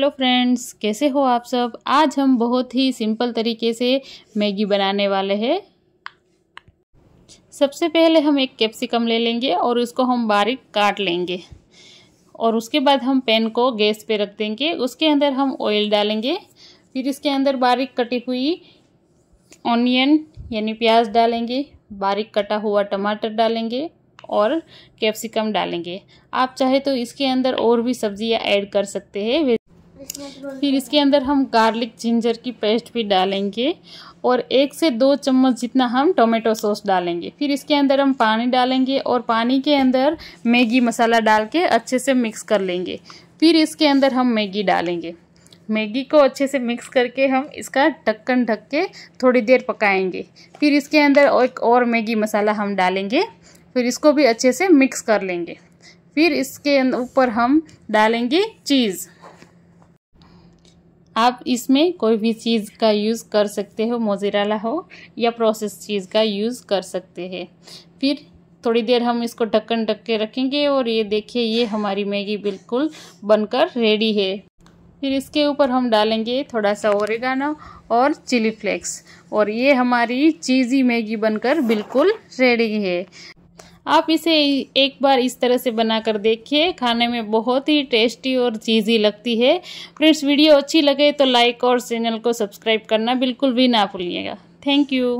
hello friends कैसे हो आप सब आज हम बहुत ही सिंपल तरीके से मैगी बनाने वाले हैं सबसे पहले हम एक कैप्सिकम ले लेंगे और उसको हम बारीक काट लेंगे और उसके बाद हम पैन को गैस पे रख देंगे उसके अंदर हम ऑयल डालेंगे फिर इसके अंदर बारीक कटी हुई ऑनियन यानी प्याज डालेंगे बारीक कटा हुआ टमाटर डालेंगे और कैप्सिकम डालेंगे आप चाहे तो इसके अंदर और भी सब्जियां ऐड कर सकते हैं फिर इसके अंदर हम गार्लिक जिंजर की पेस्ट भी डालेंगे और एक से दो चम्मच जितना हम टोमेटो सॉस डालेंगे फिर इसके अंदर हम पानी डालेंगे और पानी के अंदर मैगी मसाला डाल के अच्छे से मिक्स कर लेंगे फिर इसके अंदर हम मैगी डालेंगे मैगी को अच्छे से मिक्स करके हम इसका ढक्कन ढक के थोड़ी देर पकाएंगे फिर इसके अंदर एक और मैगी मसाला हम डालेंगे फिर इसको भी अच्छे से मिक्स कर लेंगे फिर इसके ऊपर हम डालेंगे चीज़ आप इसमें कोई भी चीज़ का यूज़ कर सकते हो मोजेराला हो या प्रोसेस चीज़ का यूज़ कर सकते हैं फिर थोड़ी देर हम इसको ढक्कन ढक के रखेंगे और ये देखिए ये हमारी मैगी बिल्कुल बनकर रेडी है फिर इसके ऊपर हम डालेंगे थोड़ा सा ओरिगानो और चिली फ्लेक्स और ये हमारी चीज़ी मैगी बनकर बिल्कुल रेडी है आप इसे एक बार इस तरह से बनाकर देखिए खाने में बहुत ही टेस्टी और चीज़ी लगती है फ्रेंड्स वीडियो अच्छी लगे तो लाइक और चैनल को सब्सक्राइब करना बिल्कुल भी ना भूलिएगा थैंक यू